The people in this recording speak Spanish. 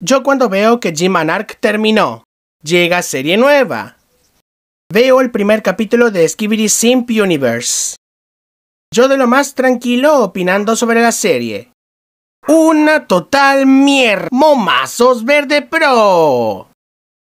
Yo cuando veo que Jim Anark terminó, llega serie nueva. Veo el primer capítulo de Skibidi Simp Universe. Yo de lo más tranquilo opinando sobre la serie. Una total mier... Momazos Verde Pro.